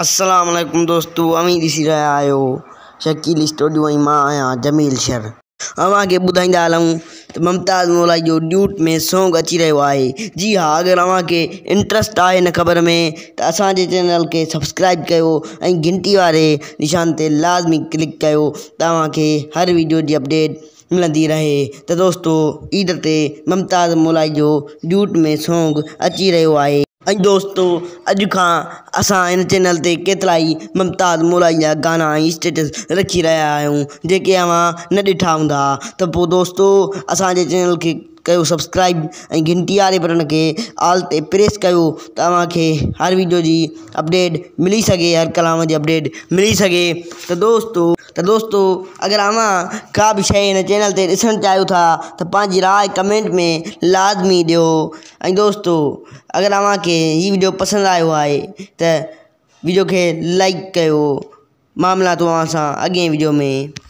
असलकुम दोस्तों अमी दिसी रहा आहियो शकील स्टूडियो में मां जमील शर अव्हांखे बुधाइंदा हलूँ तो ममताज़ मोलाई जो ड्यूट में सॉन्ग अची रो है जी हाँ अगर अव के इंट्रस्ट आए इन ख़बर में तो अस चैनल के सब्सक्राइब कर अं घंटी घिंटी निशान से लाज़मी क्लिक कर तो हर वीडियो की अपडेट मिली रहे तो दोस्तों ईद ते ममताज़ मोलाई जो ड्यूट में सोंग अची रो है અન દોસ્તો આજ કા આસા ઇન ચેનલ તે કેટલાય મમતાજ મુલાયા ગાના સ્ટેટસ રાખી રયા આ હું જે કે આવા ન દેઠા ઉંદા તો પો દોસ્તો આસા ચેનલ કે કયો સબસ્ક્રાઇબ એ ઘંટી આર બટન કે ઓલ તે પ્રેસ કયો તો આવા કે હર વિડિયો જી અપડેટ મળી સકે યાર કલામ અપડેટ મળી સકે તો દોસ્તો તો દોસ્તો અગર આવા કા ભિષય ઇન ચેનલ તે દિસન ચાહો થા તો પાંજી رائے કમેન્ટ મે لازમી દેઓ ऐं दोस्तो अगरि तव्हांखे हीअ वीडियो पसंदि आयो आहे त वीडियो खे लाइक कयो मामला तव्हां सां अॻे वीडियो में